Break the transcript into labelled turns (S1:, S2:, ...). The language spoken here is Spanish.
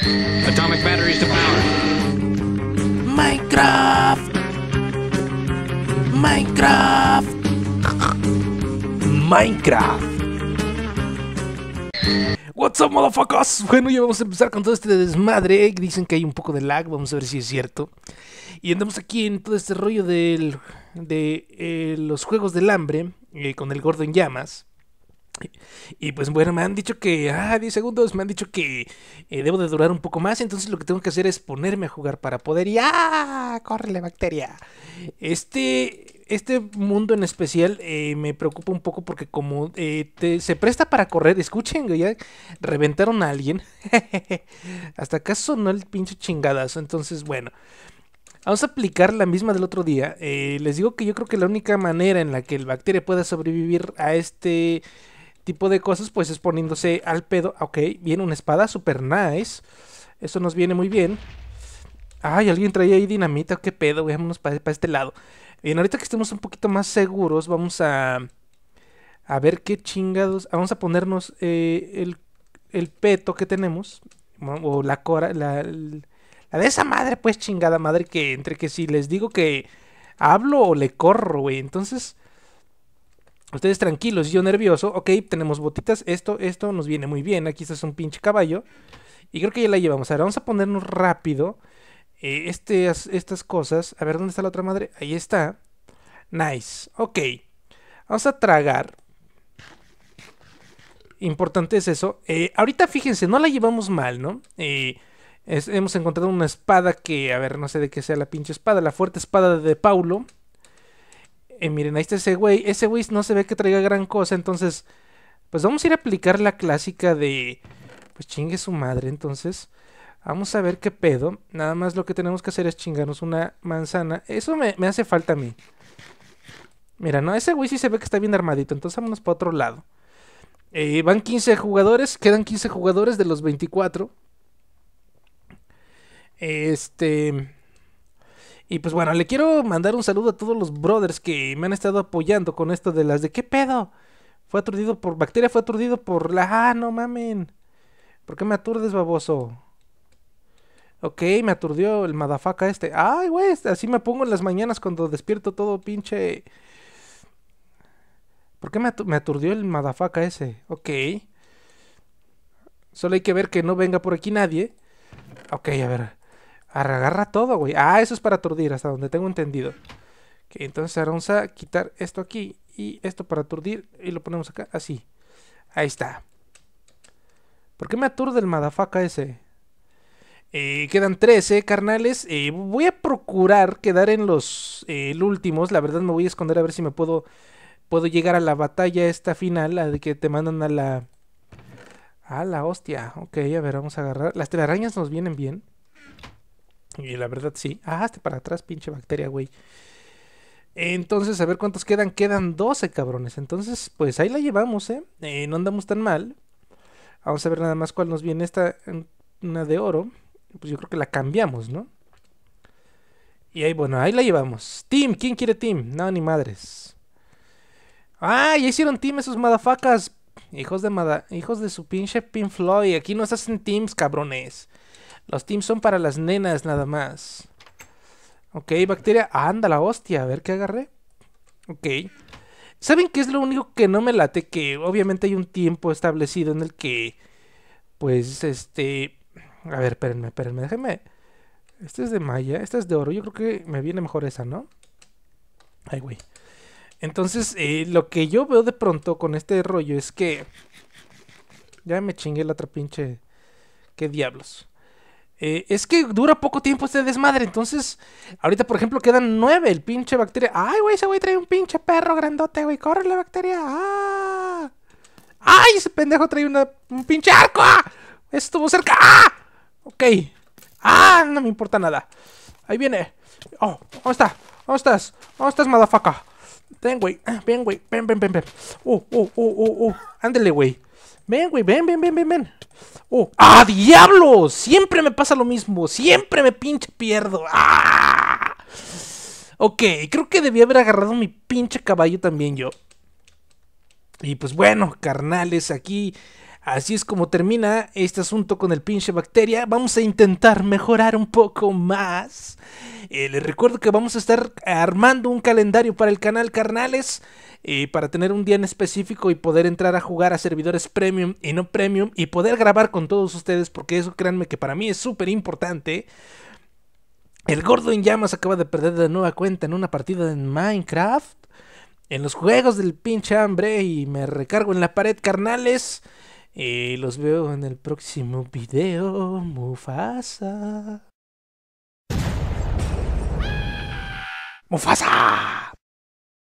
S1: Atomic batteries to power. Minecraft. Minecraft. Minecraft. What's up, motherfuckers? Bueno, ya vamos a empezar con todo este desmadre. Dicen que hay un poco de lag, vamos a ver si es cierto. Y andamos aquí en todo este rollo de eh, los juegos del hambre eh, con el gordo en llamas. Y pues bueno, me han dicho que, ah, 10 segundos, me han dicho que eh, debo de durar un poco más, entonces lo que tengo que hacer es ponerme a jugar para poder y ¡ah! ¡Córrele bacteria! Este, este mundo en especial eh, me preocupa un poco porque como eh, se presta para correr, escuchen, ya reventaron a alguien. Hasta acaso no el pinche chingadazo, entonces bueno. Vamos a aplicar la misma del otro día. les digo que yo creo que la única manera en la que el bacteria pueda sobrevivir a este tipo de cosas, pues es poniéndose al pedo. Ah, ok, viene una espada super nice. Eso nos viene muy bien. Ay, alguien traía ahí dinamita. Qué pedo, güey. Vámonos para, este lado. Bien, ahorita que estemos un poquito más seguros, vamos a. A ver qué chingados. Ah, vamos a ponernos eh, el, el, peto que tenemos. O la cora. La, la de esa madre, pues chingada madre. Que entre que si les digo que hablo o le corro, güey. Entonces. Ustedes tranquilos, yo nervioso. Ok, tenemos botitas. Esto, esto nos viene muy bien. Aquí está un pinche caballo. Y creo que ya la llevamos. a ver, vamos a ponernos rápido. Eh, este, estas cosas. A ver, ¿dónde está la otra madre? Ahí está. Nice. Ok. Vamos a tragar. Importante es eso. Eh, ahorita fíjense, no la llevamos mal, ¿no? Eh, hemos encontrado una espada que, a ver, no sé de qué sea la pinche espada. La fuerte espada de Paulo. Eh, miren, ahí está ese güey. Ese güey no se ve que traiga gran cosa. Entonces, pues vamos a ir a aplicar la clásica de... Pues chingue su madre, entonces. Vamos a ver qué pedo. Nada más lo que tenemos que hacer es chingarnos una manzana. Eso me, hace falta a mí. Mira, no, ese güey sí se ve que está bien armadito. Entonces vámonos para otro lado. Eh, van 15 jugadores. Quedan 15 jugadores de los 24. Este... Y pues bueno, le quiero mandar un saludo a todos los brothers que me han estado apoyando con esto de las de qué pedo. Fue aturdido por bacteria, fue aturdido por la... Ah, no mamen. ¿Por qué me aturdes, baboso? Ok, me aturdió el madafaca este. Ay, güey, así me pongo en las mañanas cuando despierto todo pinche... ¿Por qué me, me aturdió el madafaca ese? Ok. Solo hay que ver que no venga por aquí nadie. Ok, a ver. Agarra todo, güey. Ah, eso es para aturdir, hasta donde tengo entendido. Que entonces vamos a quitar esto aquí y esto para aturdir y lo ponemos acá, así. Ahí está. ¿Por qué me aturde el madafaca ese? Eh, quedan 13, carnales. Eh, voy a procurar quedar en los eh, últimos. La verdad me voy a esconder a ver si me puedo, puedo llegar a la batalla esta final, la de que te mandan a la... A la hostia. Ok, a ver, vamos a agarrar. Las telarañas nos vienen bien. Y la verdad sí. Ah, hasta para atrás, pinche bacteria, güey. Entonces, a ver cuántos quedan. Quedan 12 cabrones. Entonces, pues ahí la llevamos, ¿eh? ¿eh? no andamos tan mal. Vamos a ver nada más cuál nos viene esta. Una de oro. Pues yo creo que la cambiamos, ¿no? Y ahí, bueno, ahí la llevamos. Team, ¿quién quiere team? No, ni madres. Ah, ya hicieron team esos madafacas. Hijos de hijos de su pinche Pin Floyd. Aquí no hacen teams, cabrones. Los teams son para las nenas nada más. Ok, bacteria. anda la hostia. A ver qué agarré. Ok. ¿Saben qué es lo único que no me late? Que obviamente hay un tiempo establecido en el que. Pues este. A ver, espérenme, espérenme, déjenme. Este es de malla, esta es de oro. Yo creo que me viene mejor esa, ¿no? Ay, güey. Entonces, eh, lo que yo veo de pronto con este rollo es que. Ya me chingué la otra pinche. ¿Qué diablos? Eh, es que dura poco tiempo este desmadre. Entonces, ahorita, por ejemplo, quedan nueve. El pinche bacteria. Ay, güey, ese güey trae un pinche perro grandote, güey. Corre la bacteria. ¡Ah! ¡Ay! Ese pendejo trae una, un pinche arco. ¡Ah! Estuvo cerca. ¡Ah! Ok. ¡Ah! No me importa nada. Ahí viene. Oh, ¿dónde está? ¿Dónde estás? ¿Dónde estás, madafaca? Ven, güey. Ven, güey. Ven, ven, ven, ven. Uh, uh, uh, uh, uh. Ándele, güey. Ven, güey, ven, ven, ven, ven, ven. Oh, ¡ah, diablo! Siempre me pasa lo mismo. Siempre me pinche pierdo. ¡Ah! Ok, creo que debía haber agarrado mi pinche caballo también yo. Y pues bueno, carnales, aquí Así es como termina este asunto con el pinche bacteria. Vamos a intentar mejorar un poco más. Eh, les recuerdo que vamos a estar armando un calendario para el canal Carnales. y para tener un día en específico y poder entrar a jugar a servidores premium y no premium. Y poder grabar con todos ustedes. Porque eso créanme que para mí es súper importante. El gordo en llamas acaba de perder de nueva cuenta en una partida en Minecraft. En los juegos del pinche hambre. Y me recargo en la pared, carnales. Y los veo en el próximo video, Mufasa. ¡Mufasa!